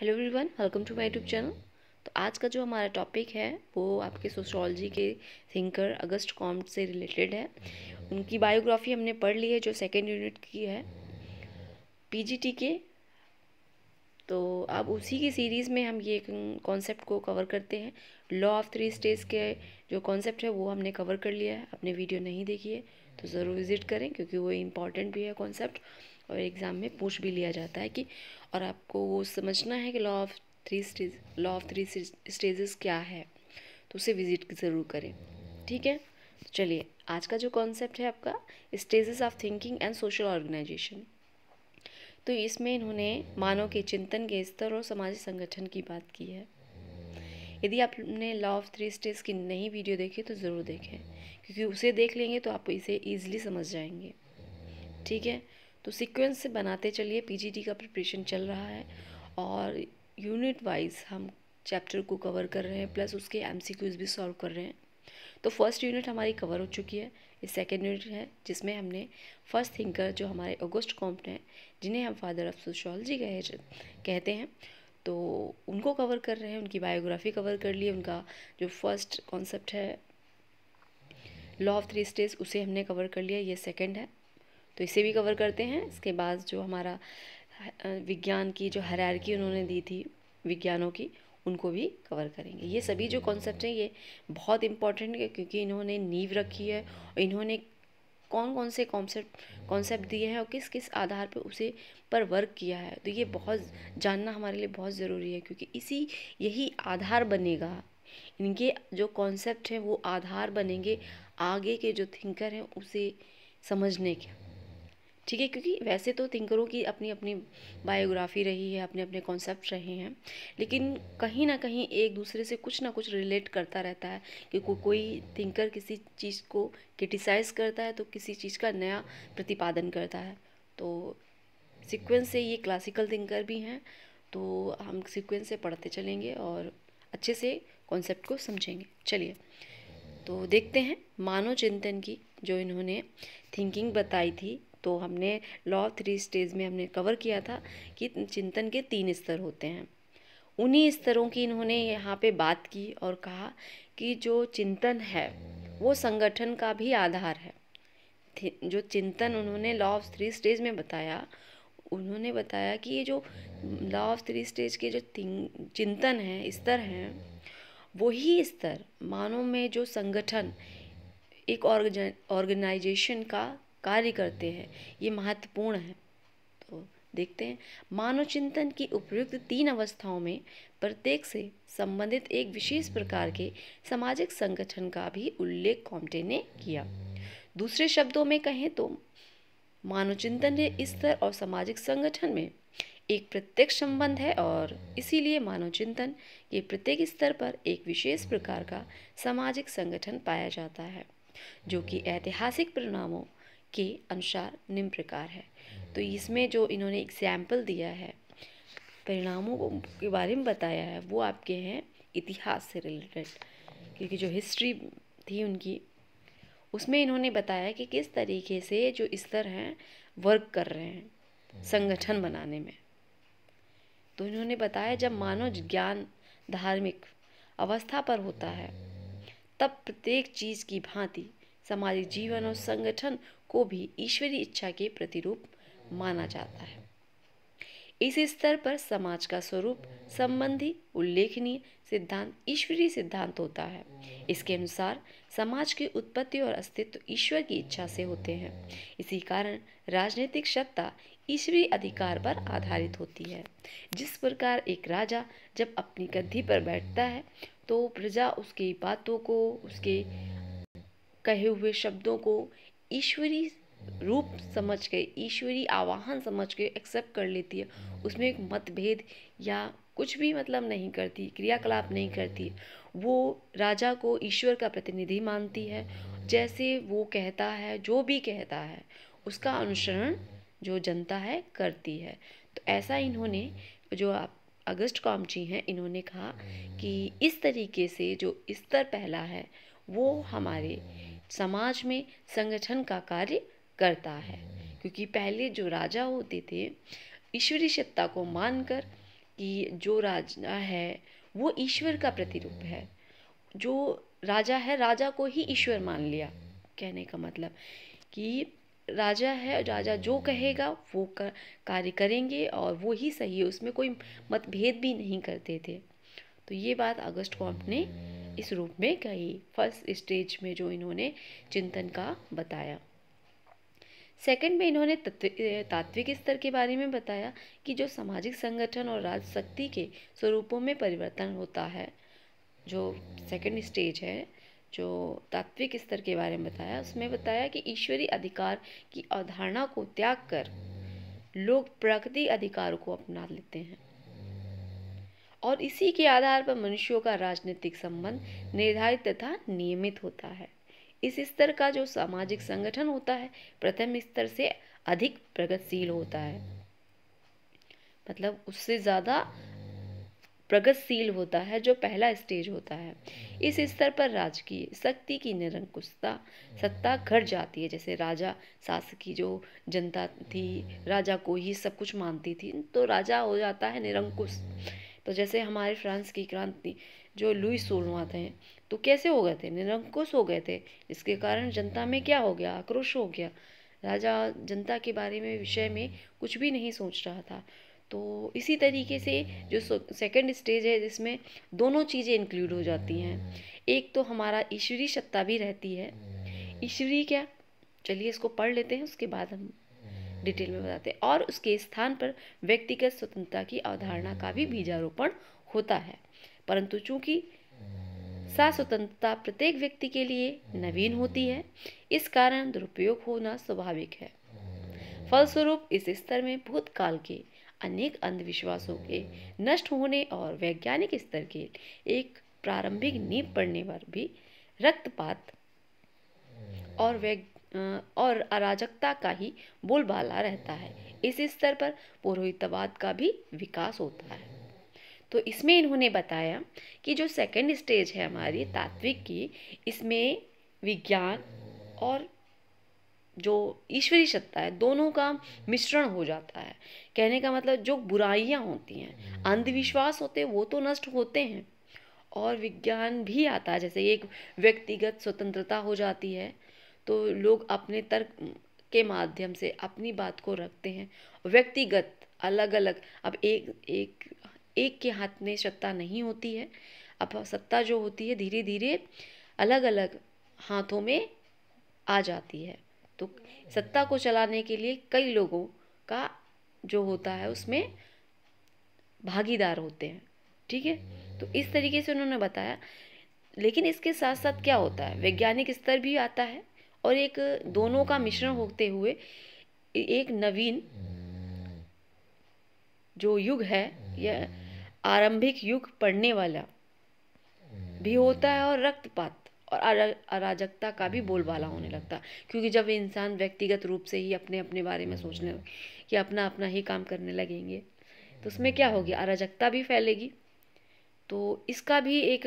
Hello everyone welcome to my YouTube channel तो आज का जो हमारा टॉपिक है वो आपके सोशोलॉजी के थिंकर अगस्त कॉम्ट से रिलेटेड है उनकी बायोग्राफी हमने पढ़ ली है जो सेकेंड यूनिट की है पीजीटी के तो अब उसी की सीरीज़ में हम ये कॉन्सेप्ट को कवर करते हैं लॉ ऑफ थ्री स्टेज के जो कॉन्सेप्ट है वो हमने कवर कर लिया है अपने वीडियो नहीं देखी है तो ज़रूर विज़िट करें क्योंकि वो इम्पॉर्टेंट भी है कॉन्सेप्ट और एग्ज़ाम में पूछ भी लिया जाता है कि और आपको वो समझना है कि law of three stage law of three stages क्या है तो उसे विज़िट ज़रूर करें ठीक है तो चलिए आज का जो कॉन्सेप्ट है आपका stages of thinking and social organisation तो इसमें इन्होंने मानव के चिंतन के स्तर और सामाजिक संगठन की बात की है यदि आपने लॉ ऑफ थ्री स्टेज की नई वीडियो देखी तो ज़रूर देखें क्योंकि उसे देख लेंगे तो आप इसे ईजिली समझ जाएंगे ठीक है तो सीक्वेंस से बनाते चलिए पीजीटी का प्रिपरेशन चल रहा है और यूनिट वाइज हम चैप्टर को कवर कर रहे हैं प्लस उसके एमसीक्यूज भी सॉल्व कर रहे हैं तो फर्स्ट यूनिट हमारी कवर हो चुकी है ये सेकेंड यूनिट है जिसमें हमने फर्स्ट थिंकर जो हमारे ऑगस्ट कॉम्प हैं जिन्हें हम फादर ऑफ सोशोलॉजी कहे कहते हैं तो उनको कवर कर रहे हैं उनकी बायोग्राफी कवर कर ली उनका जो फर्स्ट कॉन्सेप्ट है लॉ ऑफ थ्री स्टेज उसे हमने कवर कर लिया ये सेकेंड है तो इसे भी कवर करते हैं इसके बाद जो हमारा विज्ञान की जो हरारकी उन्होंने दी थी विज्ञानों की उनको भी कवर करेंगे ये सभी जो कॉन्सेप्ट हैं ये बहुत इंपॉर्टेंट है क्योंकि इन्होंने नींव रखी है और इन्होंने कौन कौन से कॉन्सेप्ट कॉन्सेप्ट दिए हैं और किस किस आधार पर उसे पर वर्क किया है तो ये बहुत जानना हमारे लिए बहुत ज़रूरी है क्योंकि इसी यही आधार बनेगा इनके जो कॉन्सेप्ट हैं वो आधार बनेंगे आगे के जो थिंकर हैं उसे समझने के ठीक है क्योंकि वैसे तो थिंकरों की अपनी अपनी बायोग्राफी रही है अपने अपने कॉन्सेप्ट रहे हैं लेकिन कहीं ना कहीं एक दूसरे से कुछ ना कुछ रिलेट करता रहता है कि को, कोई थिंकर किसी चीज़ को क्रिटिसाइज़ करता है तो किसी चीज़ का नया प्रतिपादन करता है तो सिक्वेंस से ये क्लासिकल थिंकर भी हैं तो हम सिक्वेंस से पढ़ते चलेंगे और अच्छे से कॉन्सेप्ट को समझेंगे चलिए तो देखते हैं मानव चिंतन की जो इन्होंने थिंकिंग बताई थी तो हमने लॉ ऑफ थ्री स्टेज में हमने कवर किया था कि चिंतन के तीन स्तर होते हैं उन्हीं स्तरों की इन्होंने यहाँ पे बात की और कहा कि जो चिंतन है वो संगठन का भी आधार है जो चिंतन उन्होंने लॉ ऑफ थ्री स्टेज में बताया उन्होंने बताया कि ये जो लॉ ऑफ थ्री स्टेज के जो थिंग चिंतन हैं स्तर हैं वही स्तर मानव में जो संगठन एक ऑर्गेनाइजेशन का कार्य करते हैं ये महत्वपूर्ण है तो देखते हैं मानव चिंतन की उपयुक्त तीन अवस्थाओं में प्रत्येक से संबंधित एक विशेष प्रकार के सामाजिक संगठन का भी उल्लेख कॉम्टे ने किया दूसरे शब्दों में कहें तो मानव चिंतन के स्तर और सामाजिक संगठन में एक प्रत्यक्ष संबंध है और इसीलिए मानव चिंतन के प्रत्येक स्तर पर एक विशेष प्रकार का सामाजिक संगठन पाया जाता है जो कि ऐतिहासिक परिणामों के अनुसार निम्न प्रकार है तो इसमें जो इन्होंने एग्जाम्पल दिया है परिणामों के बारे में बताया है वो आपके हैं इतिहास से रिलेटेड क्योंकि जो हिस्ट्री थी उनकी उसमें इन्होंने बताया कि किस तरीके से जो स्तर हैं वर्क कर रहे हैं संगठन बनाने में तो इन्होंने बताया जब मानव ज्ञान धार्मिक अवस्था पर होता है तब प्रत्येक चीज़ की भांति सामाजिक जीवन और संगठन को भी ईश्वरीय इच्छा के प्रतिरूप माना जाता है इस स्तर पर समाज का स्वरूप संबंधी उल्लेखनीय सिद्धांत ईश्वरीय सिद्धांत होता है इसके अनुसार समाज की उत्पत्ति और अस्तित्व ईश्वर की इच्छा से होते हैं इसी कारण राजनीतिक सत्ता ईश्वरीय अधिकार पर आधारित होती है जिस प्रकार एक राजा जब अपनी गद्दी पर बैठता है तो प्रजा उसकी बातों को उसके कहे हुए शब्दों को ईश्वरी रूप समझ के ईश्वरी आवाहन समझ के एक्सेप्ट कर लेती है उसमें एक मतभेद या कुछ भी मतलब नहीं करती क्रियाकलाप नहीं करती वो राजा को ईश्वर का प्रतिनिधि मानती है जैसे वो कहता है जो भी कहता है उसका अनुसरण जो जनता है करती है तो ऐसा इन्होंने जो आप अगस्त जी हैं इन्होंने कहा कि इस तरीके से जो स्तर पहला है वो हमारे समाज में संगठन का कार्य करता है क्योंकि पहले जो राजा होते थे ईश्वरी सत्ता को मानकर कि जो राजा है वो ईश्वर का प्रतिरूप है जो राजा है राजा को ही ईश्वर मान लिया कहने का मतलब कि राजा है राजा जो कहेगा वो कर, कार्य करेंगे और वो ही सही है उसमें कोई मतभेद भी नहीं करते थे तो ये बात अगस्त को अपने इस रूप में गई फर्स्ट स्टेज में जो इन्होंने चिंतन का बताया सेकंड में इन्होंने तात्विक स्तर के बारे में बताया कि जो सामाजिक संगठन और राजशक्ति के स्वरूपों में परिवर्तन होता है जो सेकंड स्टेज है जो तात्विक स्तर के बारे में बताया उसमें बताया कि ईश्वरी अधिकार की अवधारणा को त्याग कर लोग प्रकृति अधिकार को अपना लेते हैं और इसी के आधार पर मनुष्यों का राजनीतिक संबंध निर्धारित तथा नियमित होता है इस स्तर का जो सामाजिक संगठन होता है प्रथम स्तर से अधिक प्रगतिशील होता है मतलब उससे ज़्यादा प्रगतिशील होता है जो पहला स्टेज होता है इस स्तर पर राजकीय शक्ति की निरंकुशता सत्ता घट जाती है जैसे राजा शासकीय जो जनता थी राजा को ही सब कुछ मानती थी तो राजा हो जाता है निरंकुश तो जैसे हमारे फ्रांस की क्रांति जो लुई सोलवा थे तो कैसे हो गए थे निरंकुश हो गए थे इसके कारण जनता में क्या हो गया आक्रोश हो गया राजा जनता के बारे में विषय में कुछ भी नहीं सोच रहा था तो इसी तरीके से जो सेकंड स्टेज है जिसमें दोनों चीज़ें इंक्लूड हो जाती हैं एक तो हमारा ईश्वरी सत्ता भी रहती है ईश्वरी क्या चलिए इसको पढ़ लेते हैं उसके बाद हम डिटेल में बताते हैं और उसके स्थान पर व्यक्तिगत स्वतंत्रता की अवधारणा का भी बीजारोपण होता है परंतु चूंकि सा स्वतंत्रता प्रत्येक व्यक्ति के लिए नवीन होती है इस कारण दुरुपयोग होना स्वाभाविक है फलस्वरूप इस स्तर में भूतकाल के अनेक अंधविश्वासों के नष्ट होने और वैज्ञानिक स्तर के एक प्रारंभिक नींव पड़ने पर भी रक्तपात और वैज्ञानिक और अराजकता का ही बोलबाला रहता है इस स्तर पर पुरोहितवाद का भी विकास होता है तो इसमें इन्होंने बताया कि जो सेकंड स्टेज है हमारी तात्विक की इसमें विज्ञान और जो ईश्वरी सत्ता है दोनों का मिश्रण हो जाता है कहने का मतलब जो बुराइयाँ होती हैं अंधविश्वास होते हैं वो तो नष्ट होते हैं और विज्ञान भी आता है जैसे एक व्यक्तिगत स्वतंत्रता हो जाती है तो लोग अपने तर्क के माध्यम से अपनी बात को रखते हैं व्यक्तिगत अलग अलग अब एक एक एक के हाथ में सत्ता नहीं होती है अब सत्ता जो होती है धीरे धीरे अलग अलग हाथों में आ जाती है तो सत्ता को चलाने के लिए कई लोगों का जो होता है उसमें भागीदार होते हैं ठीक है तो इस तरीके से उन्होंने बताया लेकिन इसके साथ साथ क्या होता है वैज्ञानिक स्तर भी आता है और एक दोनों का मिश्रण होते हुए एक नवीन जो युग है यह आरंभिक युग पढ़ने वाला भी होता है और रक्तपात और अराजकता का भी बोलबाला होने लगता क्योंकि जब इंसान व्यक्तिगत रूप से ही अपने अपने बारे में सोचने कि अपना अपना ही काम करने लगेंगे तो उसमें क्या होगी अराजकता भी फैलेगी तो इसका भी एक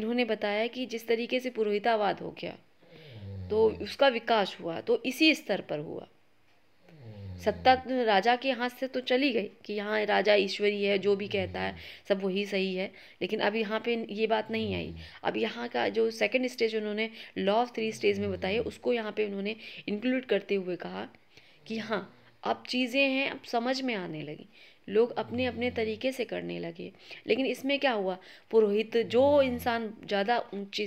इन्होंने बताया कि जिस तरीके से पुरोहितावाद हो गया तो उसका विकास हुआ तो इसी स्तर पर हुआ हम्म। सत्ता तो राजा के हाथ से तो चली गई कि यहाँ राजा ईश्वरी है जो भी कहता है हम्म। सब वही सही है लेकिन अब यहाँ पे ये बात नहीं आई हम्म। अब यहाँ का जो सेकंड स्टेज उन्होंने लॉ ऑफ थ्री स्टेज में बताई उसको यहाँ पे उन्होंने इंक्लूड करते हुए कहा कि हाँ अब चीज़ें हैं अब समझ में आने लगी लोग अपने अपने तरीके से करने लगे लेकिन इसमें क्या हुआ पुरोहित जो इंसान ज़्यादा ऊंची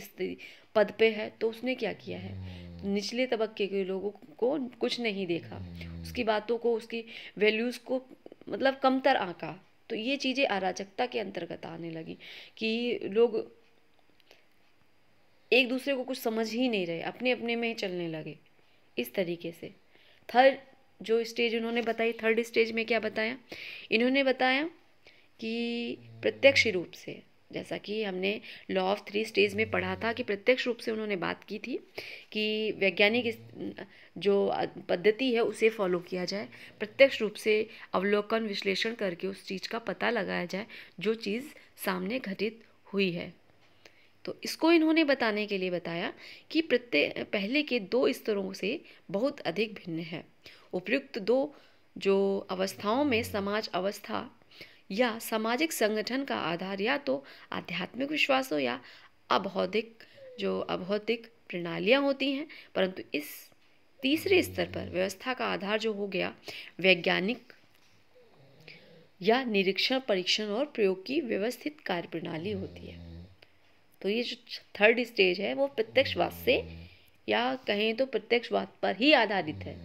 पद पे है तो उसने क्या किया है हम्म। निचले तबके के लोगों को कुछ नहीं देखा हम्म। उसकी बातों को उसकी वैल्यूज़ को मतलब कमतर आका तो ये चीज़ें अराजकता के अंतर्गत आने लगी कि लोग एक दूसरे को कुछ समझ ही नहीं रहे अपने अपने में चलने लगे इस तरीके से थर्ड जो स्टेज उन्होंने बताई थर्ड स्टेज में क्या बताया इन्होंने बताया कि प्रत्यक्ष रूप से जैसा कि हमने लॉ ऑफ थ्री स्टेज में पढ़ा था कि प्रत्यक्ष रूप से उन्होंने बात की थी कि वैज्ञानिक जो पद्धति है उसे फॉलो किया जाए प्रत्यक्ष रूप से अवलोकन विश्लेषण करके उस चीज़ का पता लगाया जाए जो चीज़ सामने घटित हुई है तो इसको इन्होंने बताने के लिए बताया कि प्रत्येक पहले के दो स्तरों से बहुत अधिक भिन्न है उपयुक्त दो जो अवस्थाओं में समाज अवस्था या सामाजिक संगठन का आधार या तो आध्यात्मिक विश्वासों या अभौतिक जो अभौतिक प्रणालियाँ होती हैं परंतु इस तीसरे स्तर पर व्यवस्था का आधार जो हो गया वैज्ञानिक या निरीक्षण परीक्षण और प्रयोग की व्यवस्थित कार्यप्रणाली होती है तो ये जो थर्ड स्टेज है वो प्रत्यक्षवाद से या कहें तो प्रत्यक्षवाद पर ही आधारित है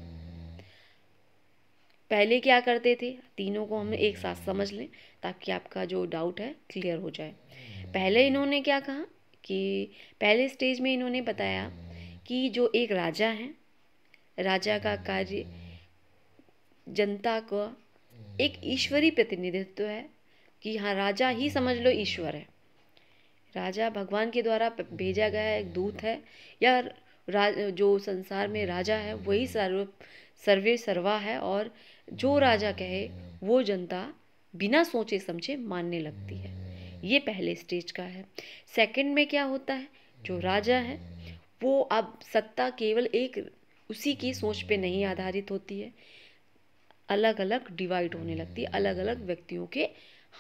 पहले क्या करते थे तीनों को हम एक साथ हम्म। समझ लें ताकि आपका जो डाउट है क्लियर हो जाए हम्म। पहले इन्होंने क्या कहा कि पहले स्टेज में इन्होंने बताया हम्म। कि जो एक राजा हैं राजा का कार्य जनता का एक ईश्वरी प्रतिनिधित्व है कि हाँ राजा ही समझ लो ईश्वर है राजा भगवान के द्वारा भेजा गया एक दूत है या जो संसार में राजा है वही सर्व सर्वे सर्वा है और जो राजा कहे वो जनता बिना सोचे समझे मानने लगती है ये पहले स्टेज का है सेकंड में क्या होता है जो राजा है वो अब सत्ता केवल एक उसी की सोच पे नहीं आधारित होती है अलग अलग डिवाइड होने लगती है अलग अलग व्यक्तियों के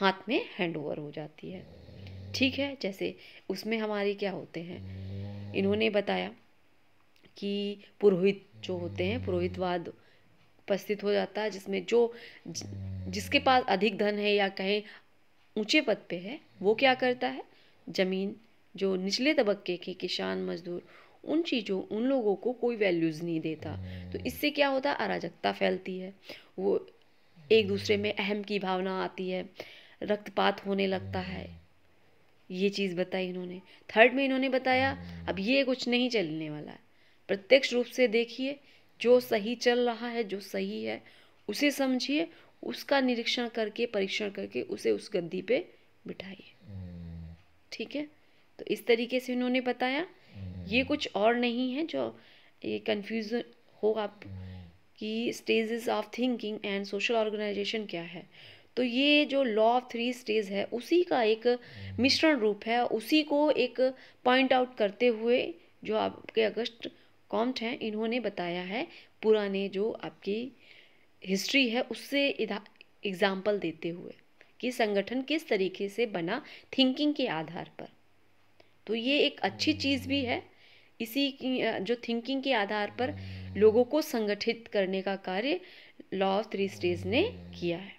हाथ में हैंड ओवर हो जाती है ठीक है जैसे उसमें हमारे क्या होते हैं इन्होंने बताया कि पुरोहित जो होते हैं पुरोहितवाद उपस्थित हो जाता है जिसमें जो जिसके पास अधिक धन है या कहें ऊंचे पद पे है वो क्या करता है ज़मीन जो निचले तबक्के के किसान मजदूर उन चीज़ों उन लोगों को कोई वैल्यूज़ नहीं देता तो हम्म। इससे क्या होता है अराजकता फैलती है वो एक दूसरे में अहम की भावना आती है रक्तपात होने लगता है हम्म। ये चीज़ बताई इन्होंने थर्ड में इन्होंने बताया हम्म। अब ये कुछ नहीं चलने वाला है प्रत्यक्ष रूप से देखिए जो सही चल रहा है जो सही है उसे समझिए उसका निरीक्षण करके परीक्षण करके उसे उस गद्दी पे बिठाइए हम्म। ठीक है तो इस तरीके से उन्होंने बताया हम्म। ये कुछ और नहीं है जो ये कन्फ्यूज हो आप हम्म। कि stages of thinking and social organisation क्या है तो ये जो लॉ ऑफ थ्री स्टेज है उसी का एक मिश्रण रूप है उसी को एक पॉइंट आउट करते हुए जो आपके अगस्त कॉम्ट हैं इन्होंने बताया है पुराने जो आपकी हिस्ट्री है उससे एग्ज़ाम्पल देते हुए कि संगठन किस तरीके से बना थिंकिंग के आधार पर तो ये एक अच्छी चीज़ भी है इसी की जो थिंकिंग के आधार पर लोगों को संगठित करने का कार्य लॉ ऑफ थ्री स्टेज ने किया है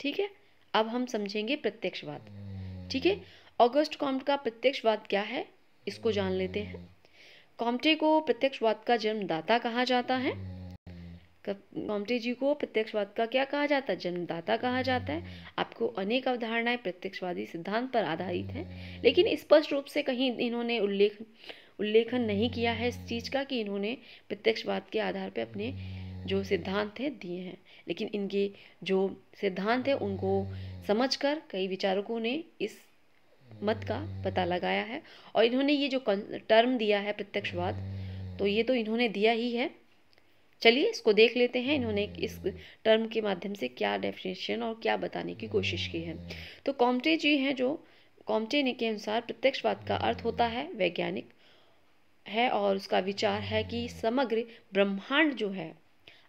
ठीक है अब हम समझेंगे प्रत्यक्षवाद ठीक है ऑगस्ट कॉम्ट का प्रत्यक्षवाद क्या है इसको जान लेते हैं कॉमटे को प्रत्यक्षवाद का जन्मदाता कहा जाता है कॉमटे जी को प्रत्यक्षवाद का क्या कहा जाता है जन्मदाता कहा जाता है आपको अनेक अवधारणाएं प्रत्यक्षवादी सिद्धांत पर आधारित हैं लेकिन स्पष्ट रूप से कहीं इन्होंने उल्लेख उल्लेखन नहीं किया है इस चीज़ का कि इन्होंने प्रत्यक्षवाद के आधार पर अपने जो सिद्धांत है दिए हैं लेकिन इनके जो सिद्धांत है उनको समझकर कई विचारकों ने इस मत का पता लगाया है और इन्होंने ये जो टर्म दिया है प्रत्यक्षवाद तो ये तो इन्होंने दिया ही है चलिए इसको देख लेते हैं इन्होंने इस टर्म के माध्यम से क्या डेफिनेशन और क्या बताने की कोशिश की है तो कॉम्टे जी हैं जो कॉम्टे ने के अनुसार प्रत्यक्षवाद का अर्थ होता है वैज्ञानिक है और उसका विचार है कि समग्र ब्रह्मांड जो है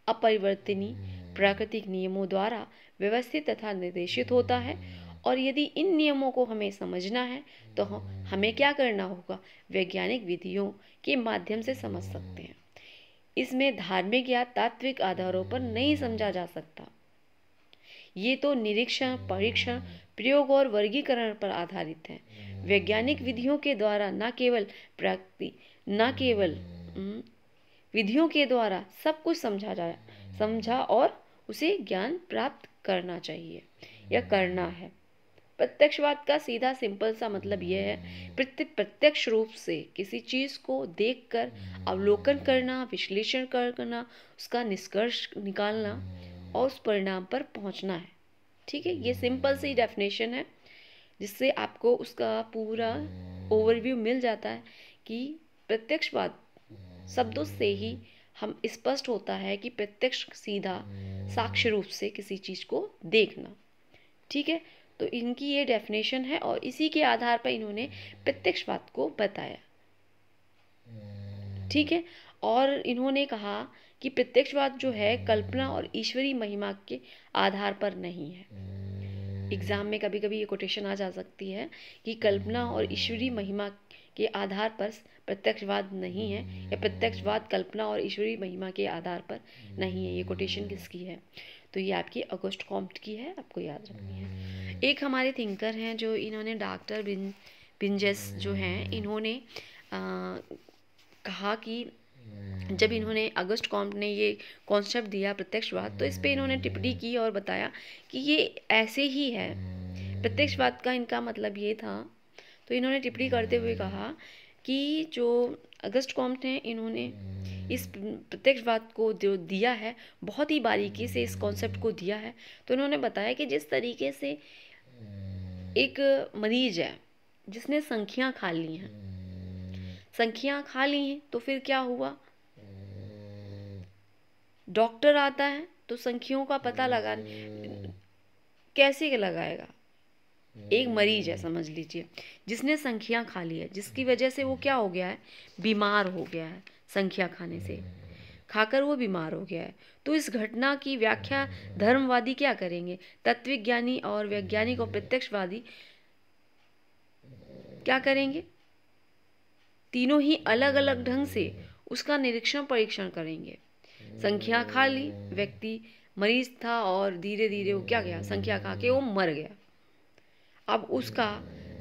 अपरिवर्तनीय प्राकृतिक नियमों द्वारा व्यवस्थित तथा निर्देशित होता है और यदि इन नियमों को हमें समझना है तो हम हमें क्या करना होगा वैज्ञानिक विधियों के माध्यम से समझ सकते हैं इसमें धार्मिक या तात्विक आधारों पर नहीं समझा जा सकता ये तो निरीक्षण परीक्षण प्रयोग और वर्गीकरण पर आधारित है वैज्ञानिक विधियों के द्वारा न केवल प्रकृति न केवल विधियों के द्वारा सब कुछ समझा जा समझा और उसे ज्ञान प्राप्त करना चाहिए या करना है प्रत्यक्षवाद का सीधा सिंपल सा मतलब यह है हम्म। प्रत्यक्ष रूप से किसी चीज़ को देखकर हम्म। अवलोकन करना विश्लेषण करना उसका निष्कर्ष निकालना हम्म। और उस परिणाम पर पहुंचना है ठीक है ये सिंपल सी डेफिनेशन है जिससे आपको उसका पूरा ओवरव्यू मिल जाता है कि प्रत्यक्षवाद शब्दों से ही हम स्पष्ट होता है कि प्रत्यक्ष सीधा साक्ष्य रूप से किसी चीज़ को देखना ठीक है तो इनकी ये डेफिनेशन है और इसी के आधार पर इन्होंने प्रत्यक्षवाद को बताया ठीक है और इन्होंने कहा कि प्रत्यक्षवाद जो है कल्पना और ईश्वरीय महिमा के आधार पर नहीं है एग्ज़ाम में कभी कभी ये कोटेशन आ जा सकती है कि कल्पना और ईश्वरीय महिमा के आधार पर प्रत्यक्षवाद नहीं है या प्रत्यक्षवाद कल्पना और ईश्वरीय महिमा के आधार पर नहीं है ये कोटेशन किसकी है तो ये आपकी अगस्त कॉम्प्ट की है आपको याद रखनी है एक हमारे थिंकर हैं जो इन्होंने डॉक्टर बिन बिंजस जो हैं hmm. इन्होंने आ, कहा कि hmm. जब इन्होंने अगस्त कॉम्प ने ये कॉन्सेप्ट दिया प्रत्यक्षवाद तो इस पर इन्होंने hmm. टिप्पणी की और बताया कि ये ऐसे ही है प्रत्यक्षवाद का इनका मतलब ये था तो इन्होंने टिप्पणी करते हुए कहा कि जो अगस्त कॉम्प ने इन्होंने इस प्रत्यक्षवाद को जो दिया है बहुत ही बारीकी से इस कॉन्सेप्ट को दिया है तो इन्होंने बताया कि जिस तरीके से एक मरीज है जिसने संख्या खा ली हैं संख्या खा ली हैं तो फिर क्या हुआ डॉक्टर आता है तो संख्यों का पता लगा कैसे लगाएगा एक मरीज है समझ लीजिए जिसने संख्या खा ली है जिसकी वजह से वो क्या हो गया है बीमार हो गया है संख्या खाने से खाकर वो बीमार हो गया है तो इस घटना की व्याख्या धर्मवादी क्या करेंगे तत्वज्ञानी और वैज्ञानिक और प्रत्यक्षवादी क्या करेंगे तीनों ही अलग अलग ढंग से उसका निरीक्षण परीक्षण करेंगे संख्या खाली व्यक्ति मरीज था और धीरे धीरे वो क्या गया संख्या खा के वो मर गया अब उसका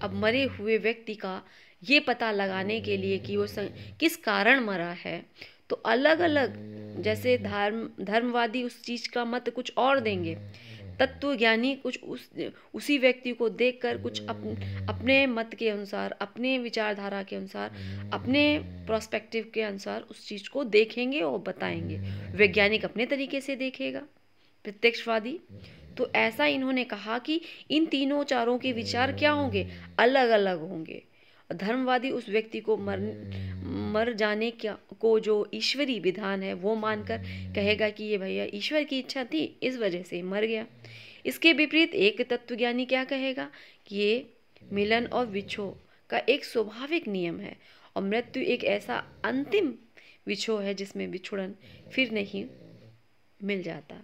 अब मरे हुए व्यक्ति का ये पता लगाने के लिए कि वो किस कारण मरा है तो अलग अलग जैसे धर्म धर्मवादी उस चीज़ का मत कुछ और देंगे तत्व ज्ञानी कुछ उस उसी व्यक्ति को देखकर कुछ अपन, अपने मत के अनुसार अपने विचारधारा के अनुसार अपने प्रोस्पेक्टिव के अनुसार उस चीज़ को देखेंगे और बताएंगे वैज्ञानिक अपने तरीके से देखेगा प्रत्यक्षवादी तो ऐसा इन्होंने कहा कि इन तीनों चारों के विचार क्या होंगे अलग अलग होंगे धर्मवादी उस व्यक्ति को मर हम्म। मर जाने को जो ईश्वरी विधान है वो मानकर हम्म। कहेगा कि ये भैया ईश्वर की इच्छा थी इस वजह से मर गया इसके विपरीत एक तत्वज्ञानी क्या कहेगा कि ये मिलन और विछो का एक स्वाभाविक नियम है और मृत्यु एक ऐसा अंतिम विछो है जिसमें विछुड़न फिर नहीं मिल जाता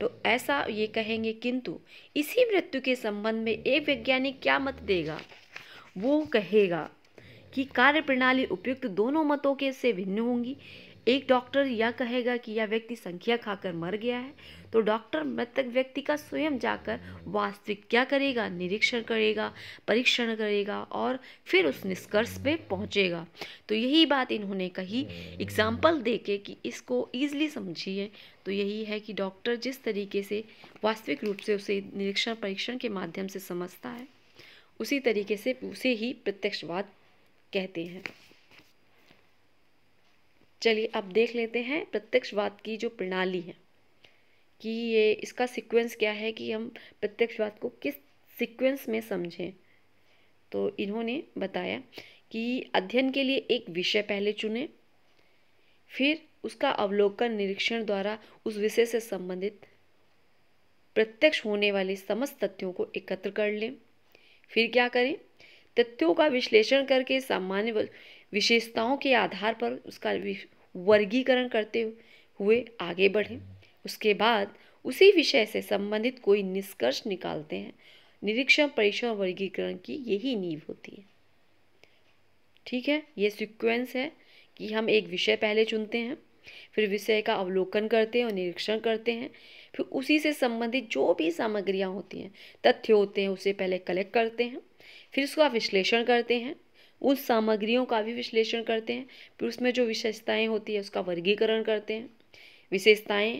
तो ऐसा ये कहेंगे किंतु इसी मृत्यु के संबंध में एक वैज्ञानिक क्या मत देगा वो कहेगा कि कार्य प्रणाली उपयुक्त दोनों मतों के से भिन्न होंगी एक डॉक्टर यह कहेगा कि यह व्यक्ति संख्या खाकर मर गया है तो डॉक्टर मृतक व्यक्ति का स्वयं जाकर वास्तविक क्या करेगा निरीक्षण करेगा परीक्षण करेगा और फिर उस निष्कर्ष पे पहुँचेगा तो यही बात इन्होंने कही एग्जाम्पल दे के कि इसको ईजिली समझिए तो यही है कि डॉक्टर जिस तरीके से वास्तविक रूप से उसे निरीक्षण परीक्षण के माध्यम से समझता है उसी तरीके से उसे ही प्रत्यक्षवाद कहते हैं चलिए अब देख लेते हैं प्रत्यक्षवाद की जो प्रणाली है कि ये इसका सीक्वेंस क्या है कि हम प्रत्यक्षवाद को किस सीक्वेंस में समझें तो इन्होंने बताया कि अध्ययन के लिए एक विषय पहले चुने फिर उसका अवलोकन निरीक्षण द्वारा उस विषय से संबंधित प्रत्यक्ष होने वाले समस्त तथ्यों को एकत्र कर लें फिर क्या करें तथ्यों का विश्लेषण करके सामान्य विशेषताओं के आधार पर उसका वर्गीकरण करते हुए आगे बढ़ें उसके बाद उसी विषय से संबंधित कोई निष्कर्ष निकालते हैं निरीक्षण परीक्षण और वर्गीकरण की यही नींव होती है ठीक है ये सीक्वेंस है कि हम एक विषय पहले चुनते हैं फिर विषय का अवलोकन करते हैं और निरीक्षण करते हैं फिर उसी से संबंधित जो भी सामग्रियाँ होती हैं तथ्य होते हैं उसे पहले कलेक्ट करते हैं फिर उसका विश्लेषण करते हैं उन सामग्रियों का भी विश्लेषण करते हैं फिर उसमें जो विशेषताएं होती है उसका वर्गीकरण करते हैं विशेषताएं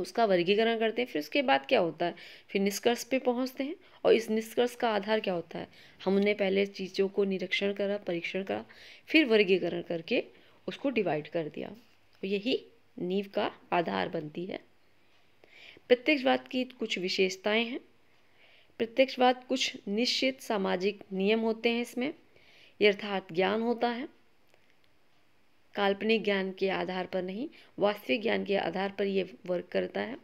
उसका वर्गीकरण करते हैं फिर उसके बाद क्या होता है फिर निष्कर्ष पे पहुंचते हैं और इस निष्कर्ष का आधार क्या होता है हमने पहले चीज़ों को निरीक्षण करा परीक्षण करा फिर वर्गीकरण करके उसको डिवाइड कर दिया तो यही नींव का आधार बनती है प्रत्यक्षवाद की कुछ विशेषताएं हैं प्रत्यक्षवाद कुछ निश्चित सामाजिक नियम होते हैं इसमें यथार्थ ज्ञान होता है काल्पनिक ज्ञान के आधार पर नहीं वास्तविक ज्ञान के आधार पर ये वर्क करता है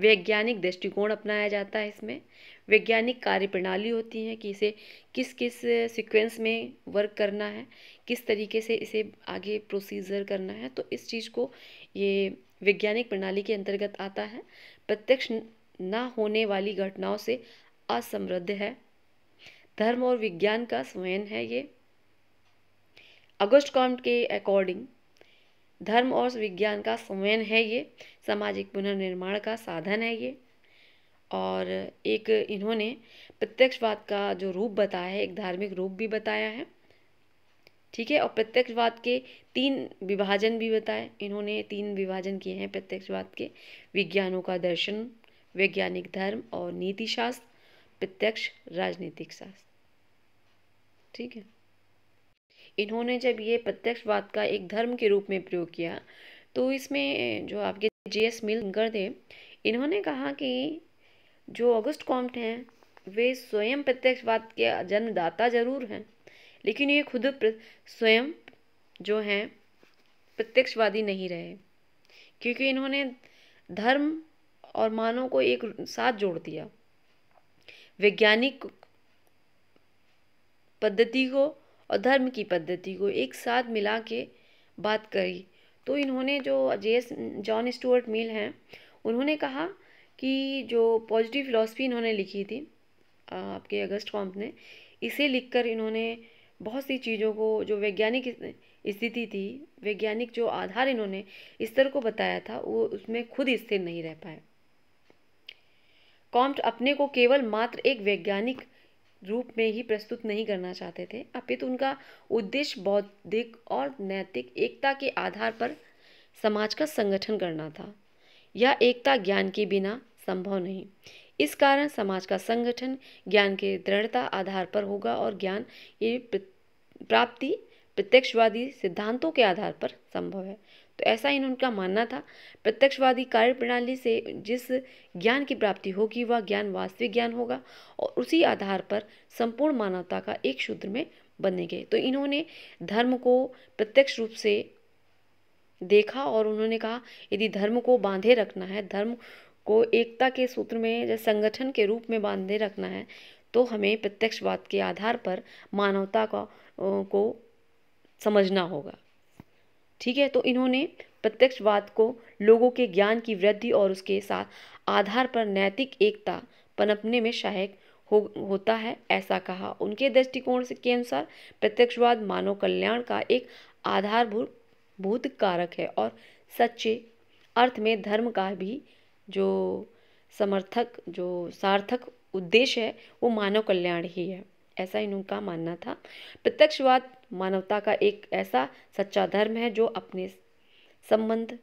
वैज्ञानिक दृष्टिकोण अपनाया जाता है इसमें वैज्ञानिक कार्यप्रणाली होती है कि इसे किस किस सीक्वेंस में वर्क करना है किस तरीके से इसे आगे प्रोसीजर करना है तो इस चीज़ को ये वैज्ञानिक प्रणाली के अंतर्गत आता है प्रत्यक्ष न होने वाली घटनाओं से असमृद्ध है धर्म और विज्ञान का स्वयं है ये अगस्त कॉम्ट के अकॉर्डिंग धर्म और विज्ञान का स्वयं है ये सामाजिक पुनर्निर्माण का साधन है ये और एक इन्होंने प्रत्यक्षवाद का जो रूप बताया है एक धार्मिक रूप भी बताया है ठीक है और प्रत्यक्षवाद के तीन विभाजन भी बताए इन्होंने तीन विभाजन किए हैं प्रत्यक्षवाद के विज्ञानों का दर्शन वैज्ञानिक धर्म और नीतिशास्त्र प्रत्यक्ष राजनीतिक शास्त्र ठीक है इन्होंने जब ये प्रत्यक्षवाद का एक धर्म के रूप में प्रयोग किया तो इसमें जो आपके जे एस मिलकर थे इन्होंने कहा कि जो अगस्त कॉम्ट हैं वे स्वयं प्रत्यक्षवाद के जन्मदाता जरूर हैं लेकिन ये खुद स्वयं जो हैं प्रत्यक्षवादी नहीं रहे क्योंकि इन्होंने धर्म और मानव को एक साथ जोड़ दिया वैज्ञानिक पद्धति को और धर्म की पद्धति को एक साथ मिला के बात करी तो इन्होंने जो जे जॉन स्टूअर्ट मिल हैं उन्होंने कहा कि जो पॉजिटिव फिलॉसफी इन्होंने लिखी थी आपके अगस्त कॉम्प ने इसे लिखकर इन्होंने बहुत सी चीज़ों को जो वैज्ञानिक स्थिति थी वैज्ञानिक जो आधार इन्होंने स्तर को बताया था वो उसमें खुद स्थिर नहीं रह पाए कॉम्ट अपने को केवल मात्र एक वैज्ञानिक रूप में ही प्रस्तुत नहीं करना चाहते थे अपितु उनका उद्देश्य बौद्धिक और नैतिक एकता के आधार पर समाज का संगठन करना था यह एकता ज्ञान के बिना संभव नहीं इस कारण समाज का संगठन ज्ञान के दृढ़ता आधार पर होगा और ज्ञान ये प्राप्ति प्रत्यक्षवादी सिद्धांतों के आधार पर संभव है तो ऐसा ही उनका मानना था प्रत्यक्षवादी कार्य प्रणाली से जिस ज्ञान की प्राप्ति होगी वह ज्ञान वास्तविक ज्ञान होगा और उसी आधार पर संपूर्ण मानवता का एक सूत्र में बनेंगे तो इन्होंने धर्म को प्रत्यक्ष रूप से देखा और उन्होंने कहा यदि धर्म को बांधे रखना है धर्म को एकता के सूत्र में या संगठन के रूप में बांधे रखना है तो हमें प्रत्यक्षवाद के आधार पर मानवता का को समझना होगा ठीक है तो इन्होंने प्रत्यक्षवाद को लोगों के ज्ञान की वृद्धि और उसके साथ आधार पर नैतिक एकता पनपने में सहायक हो होता है ऐसा कहा उनके दृष्टिकोण के अनुसार प्रत्यक्षवाद मानव कल्याण का एक आधारभूत भूत कारक है और सच्चे अर्थ में धर्म का भी जो समर्थक जो सार्थक उद्देश्य है वो मानव कल्याण ही है ऐसा इन का मानना था प्रत्यक्षवाद मानवता का एक ऐसा सच्चा धर्म है जो अपने संबंध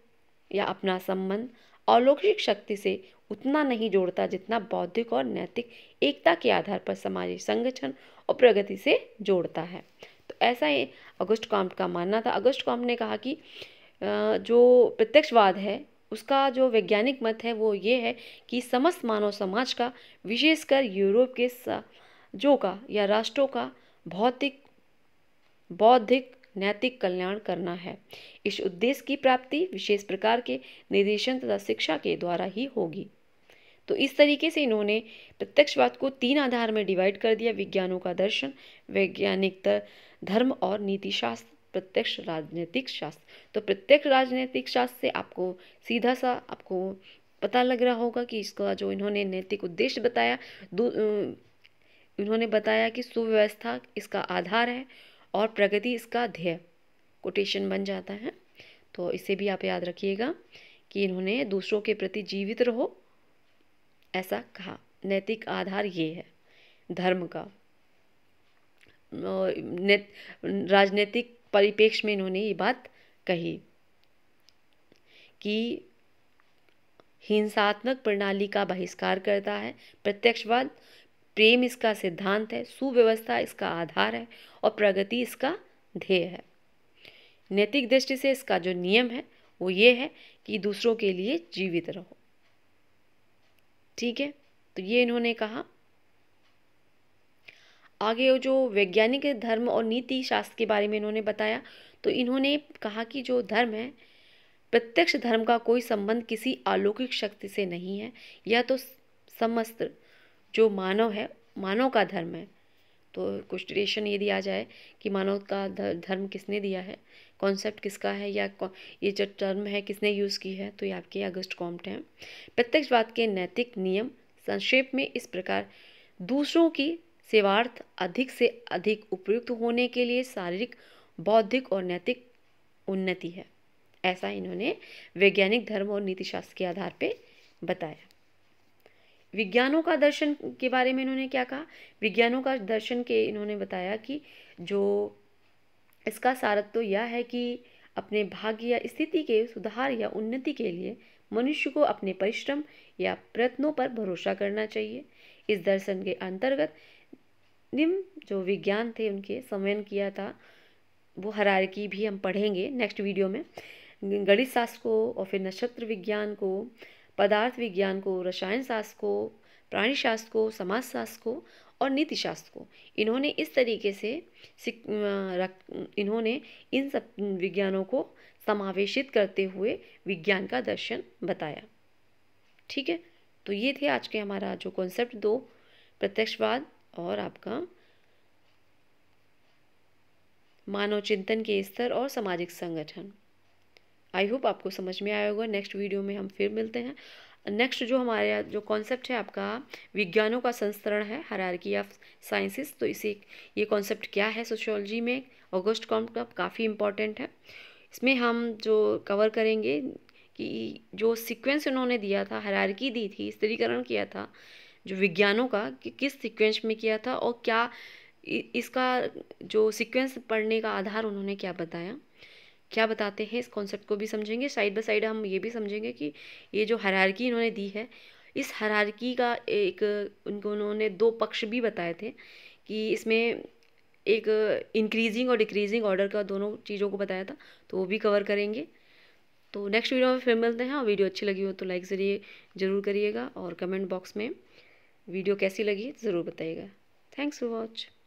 या अपना संबंध अलौकिक शक्ति से उतना नहीं जोड़ता जितना बौद्धिक और नैतिक एकता के आधार पर सामाजिक संगठन और प्रगति से जोड़ता है तो ऐसा ही अगस्त कॉम्प का मानना था अगस्त कॉम्प ने कहा कि जो प्रत्यक्षवाद है उसका जो वैज्ञानिक मत है वो ये है कि समस्त मानव समाज का विशेषकर यूरोप के जो का या राष्ट्रों का भौतिक बौद्धिक नैतिक कल्याण करना है इस उद्देश्य की प्राप्ति विशेष प्रकार के निर्देशन तथा शिक्षा के द्वारा ही होगी तो इस तरीके से इन्होंने प्रत्यक्षवाद को तीन आधार में डिवाइड कर दिया विज्ञानों का दर्शन वैज्ञानिक धर्म और नीतिशास्त्र प्रत्यक्ष राजनीतिक शास्त्र तो प्रत्यक्ष राजनीतिक शास्त्र से आपको सीधा सा आपको पता लग रहा होगा कि इसका जो इन्होंने नैतिक उद्देश्य बताया उन्होंने बताया कि सुव्यवस्था इसका आधार है और प्रगति इसका ध्येय कोटेशन बन जाता है तो इसे भी आप याद रखिएगा कि इन्होंने दूसरों के प्रति जीवित रहो ऐसा कहा नैतिक आधार ये है धर्म का राजनीतिक परिपेक्ष में इन्होंने ये बात कही कि हिंसात्मक प्रणाली का बहिष्कार करता है प्रत्यक्षवाद प्रेम इसका सिद्धांत है सुव्यवस्था इसका आधार है और प्रगति इसका ध्येय है नैतिक दृष्टि से इसका जो नियम है वो ये है कि दूसरों के लिए जीवित रहो ठीक है तो ये इन्होंने कहा आगे वो जो वैज्ञानिक धर्म और नीति शास्त्र के बारे में इन्होंने बताया तो इन्होंने कहा कि जो धर्म है प्रत्यक्ष धर्म का कोई संबंध किसी अलौकिक शक्ति से नहीं है या तो समस्त जो मानव है मानव का धर्म है तो क्वेश्चन ये दिया जाए कि मानव का धर्म किसने दिया है कॉन्सेप्ट किसका है या ये जो टर्म है किसने यूज़ की है तो ये आपके अगस्ट कॉम्प्ट हैं प्रत्यक्षवाद के नैतिक नियम संक्षेप में इस प्रकार दूसरों की सेवार्थ अधिक से अधिक उपयुक्त होने के लिए शारीरिक बौद्धिक और नैतिक उन्नति है ऐसा इन्होंने वैज्ञानिक धर्म और नीतिशास्त्र के आधार पर बताया विज्ञानों का दर्शन के बारे में इन्होंने क्या कहा विज्ञानों का दर्शन के इन्होंने बताया कि जो इसका सारत तो यह है कि अपने भाग्य या स्थिति के सुधार या उन्नति के लिए मनुष्य को अपने परिश्रम या प्रयत्नों पर भरोसा करना चाहिए इस दर्शन के अंतर्गत निम्न जो विज्ञान थे उनके सम्मेलन किया था वो हरार की भी हम पढ़ेंगे नेक्स्ट वीडियो में गणित शास्त्र को और फिर नक्षत्र विज्ञान को पदार्थ विज्ञान को रसायन शास्त्र को प्राणी शास्त्र को समाज शास्त्र को और नीति शास्त्र को इन्होंने इस तरीके से इन्होंने इन सब विज्ञानों को समावेशित करते हुए विज्ञान का दर्शन बताया ठीक है तो ये थे आज के हमारा जो कॉन्सेप्ट दो प्रत्यक्षवाद और आपका मानव चिंतन के स्तर और सामाजिक संगठन आई होप आपको समझ में आया होगा नेक्स्ट वीडियो में हम फिर मिलते हैं नेक्स्ट जो हमारे जो कॉन्सेप्ट है आपका विज्ञानों का संस्करण है हरारकी ऑफ साइंसेस तो इसे ये कॉन्सेप्ट क्या है सोशोलॉजी में ऑगस्ट कॉम्प का काफ़ी इम्पोर्टेंट है इसमें हम जो कवर करेंगे कि जो सीक्वेंस उन्होंने दिया था हरारकी दी थी स्त्रीकरण किया था जो विज्ञानों का कि किस सिक्वेंस में किया था और क्या इसका जो सिक्वेंस पढ़ने का आधार उन्होंने क्या बताया क्या बताते हैं इस कॉन्सेप्ट को भी समझेंगे साइड बाय साइड हम ये भी समझेंगे कि ये जो हरारकी इन्होंने दी है इस हरारकी का एक उनको उन्होंने दो पक्ष भी बताए थे कि इसमें एक इंक्रीजिंग और डिक्रीजिंग ऑर्डर का दोनों चीज़ों को बताया था तो वो भी कवर करेंगे तो नेक्स्ट वीडियो में फिर मिलते हैं और हाँ, वीडियो अच्छी लगी हो तो लाइक जरिए ज़रूर करिएगा और कमेंट बॉक्स में वीडियो कैसी लगी ज़रूर बताइएगा थैंक्स फॉर वॉच